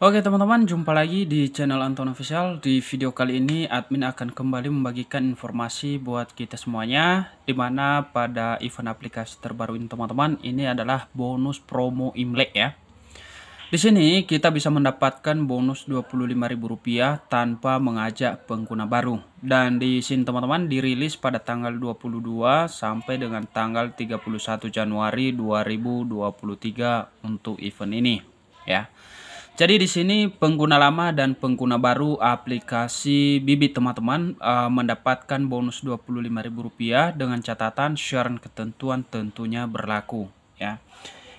Oke teman-teman, jumpa lagi di channel Anton Official. Di video kali ini admin akan kembali membagikan informasi buat kita semuanya dimana pada event aplikasi terbaru ini teman-teman, ini adalah bonus promo Imlek ya. Di sini kita bisa mendapatkan bonus Rp25.000 tanpa mengajak pengguna baru. Dan di sini teman-teman dirilis pada tanggal 22 sampai dengan tanggal 31 Januari 2023 untuk event ini ya. Jadi di sini pengguna lama dan pengguna baru aplikasi Bibit teman-teman uh, mendapatkan bonus Rp25.000 dengan catatan share ketentuan tentunya berlaku ya.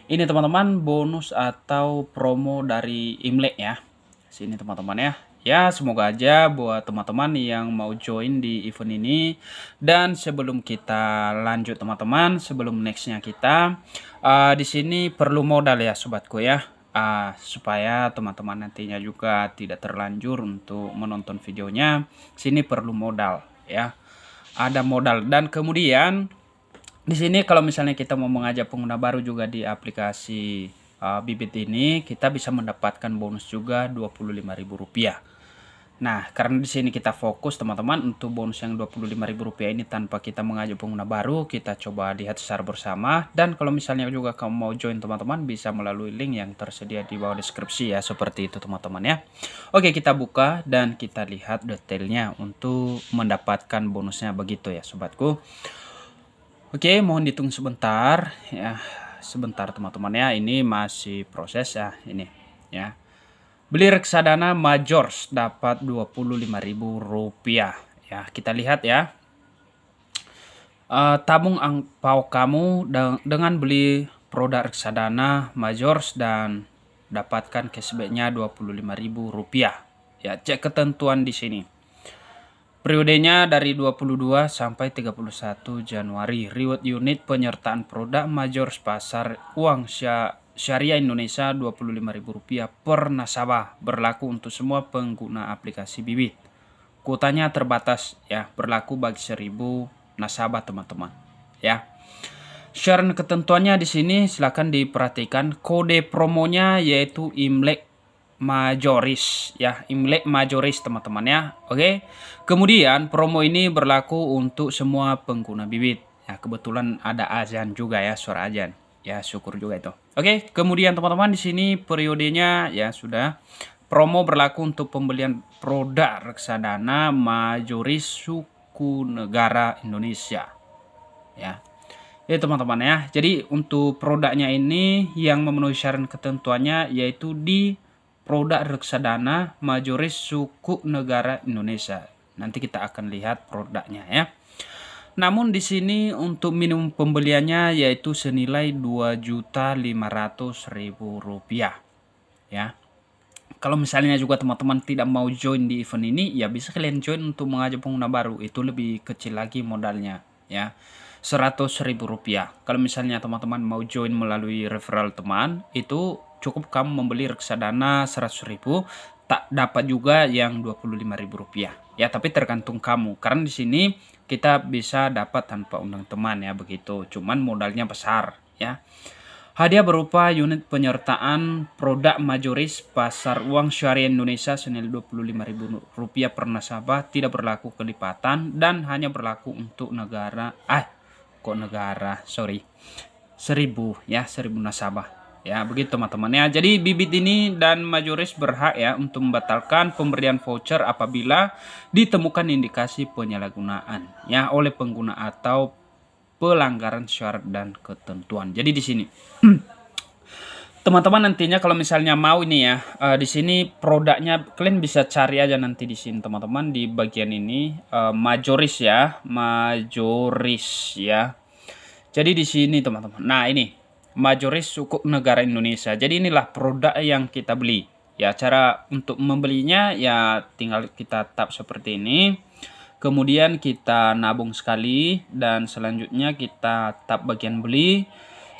Ini teman-teman bonus atau promo dari Imlek ya. Sini teman-teman ya. Ya, semoga aja buat teman-teman yang mau join di event ini. Dan sebelum kita lanjut teman-teman, sebelum nextnya kita, uh, di sini perlu modal ya sobatku ya uh, supaya teman-teman nantinya juga tidak terlanjur untuk menonton videonya sini perlu modal ya ada modal dan kemudian di sini kalau misalnya kita mau mengajak pengguna baru juga di aplikasi uh, bibit ini kita bisa mendapatkan bonus juga Rp25.000 Nah, karena di sini kita fokus teman-teman untuk bonus yang Rp25.000 ini tanpa kita mengajak pengguna baru, kita coba lihat secara bersama dan kalau misalnya juga kamu mau join teman-teman bisa melalui link yang tersedia di bawah deskripsi ya, seperti itu teman-teman ya. Oke, kita buka dan kita lihat detailnya untuk mendapatkan bonusnya begitu ya, sobatku. Oke, mohon ditunggu sebentar ya. Sebentar teman-teman ya, ini masih proses ya, ini ya Beli reksadana Majors dapat Rp25.000 ya. Kita lihat ya. Uh, tabung angpau kamu dengan beli produk reksadana Majors dan dapatkan cashbacknya Rp25.000. Ya, cek ketentuan di sini. Periodenya dari 22 sampai 31 Januari. Reward unit penyertaan produk Majors pasar uang syariah Syariah Indonesia Rp25.000 per nasabah berlaku untuk semua pengguna aplikasi Bibit. Kuotanya terbatas ya, berlaku bagi 1000 nasabah teman-teman ya. syarat ketentuannya di sini silahkan diperhatikan kode promonya yaitu Imlek majoris ya Imlek majoris teman-teman ya oke kemudian promo ini berlaku untuk semua pengguna bibit ya kebetulan ada azan juga ya suara azan ya syukur juga itu. Oke, kemudian teman-teman di sini periodenya ya sudah promo berlaku untuk pembelian produk reksadana majoris suku negara Indonesia. Ya. Ya teman-teman ya. Jadi untuk produknya ini yang memenuhi syarat ketentuannya yaitu di produk reksadana majoris suku negara Indonesia. Nanti kita akan lihat produknya ya. Namun di sini untuk minimum pembeliannya yaitu senilai Rp2.500.000. Ya. Kalau misalnya juga teman-teman tidak mau join di event ini, ya bisa kalian join untuk mengajak pengguna baru. Itu lebih kecil lagi modalnya, ya. Rp100.000. Kalau misalnya teman-teman mau join melalui referral teman, itu cukup kamu membeli reksadana 100.000, tak dapat juga yang Rp25.000. Ya, tapi tergantung kamu. Karena di sini kita bisa dapat tanpa undang teman ya begitu. Cuman modalnya besar ya. Hadiah berupa unit penyertaan produk majoris pasar uang syariah Indonesia senilai ribu rupiah per nasabah tidak berlaku kelipatan dan hanya berlaku untuk negara ah kok negara sorry 1000 ya 1000 nasabah Ya, begitu teman-teman ya. Jadi Bibit ini dan Majoris berhak ya untuk membatalkan pemberian voucher apabila ditemukan indikasi penyalahgunaan ya oleh pengguna atau pelanggaran syarat dan ketentuan. Jadi di sini teman-teman nantinya kalau misalnya mau ini ya uh, di sini produknya kalian bisa cari aja nanti di sini teman-teman di bagian ini uh, majoris ya majoris ya jadi di sini teman-teman nah ini majoris suku negara Indonesia. Jadi inilah produk yang kita beli. Ya, cara untuk membelinya ya tinggal kita tap seperti ini. Kemudian kita nabung sekali dan selanjutnya kita tap bagian beli.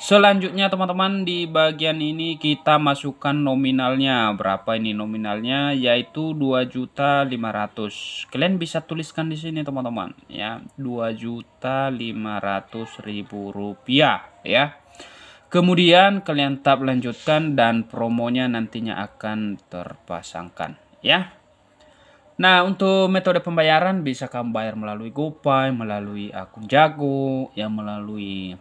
Selanjutnya teman-teman di bagian ini kita masukkan nominalnya. Berapa ini nominalnya? Yaitu 2.500. Kalian bisa tuliskan di sini teman-teman ya. 2.500.000 rupiah ya. Kemudian kalian tap lanjutkan dan promonya nantinya akan terpasangkan ya. Nah, untuk metode pembayaran bisa kamu bayar melalui GoPay, melalui akun Jago, ya melalui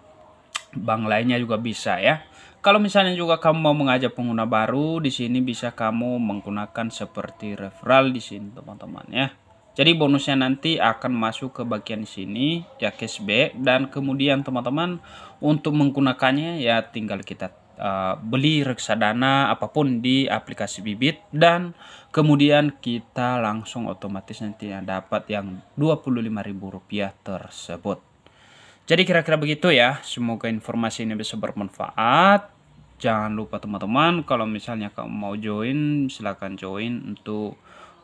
bank lainnya juga bisa ya. Kalau misalnya juga kamu mau mengajak pengguna baru di sini bisa kamu menggunakan seperti referral di sini teman-teman ya. Jadi bonusnya nanti akan masuk ke bagian sini ya cashback dan kemudian teman-teman untuk menggunakannya ya tinggal kita uh, beli reksadana apapun di aplikasi Bibit dan kemudian kita langsung otomatis nantinya dapat yang Rp25.000 tersebut. Jadi kira-kira begitu ya. Semoga informasi ini bisa bermanfaat. Jangan lupa teman-teman kalau misalnya kamu mau join silahkan join untuk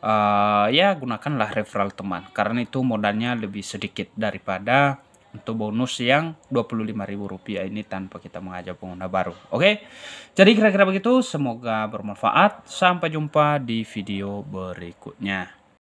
uh, ya gunakanlah referral teman karena itu modalnya lebih sedikit daripada untuk bonus yang Rp25.000 ini tanpa kita mengajak pengguna baru. Oke. Jadi kira-kira begitu, semoga bermanfaat. Sampai jumpa di video berikutnya.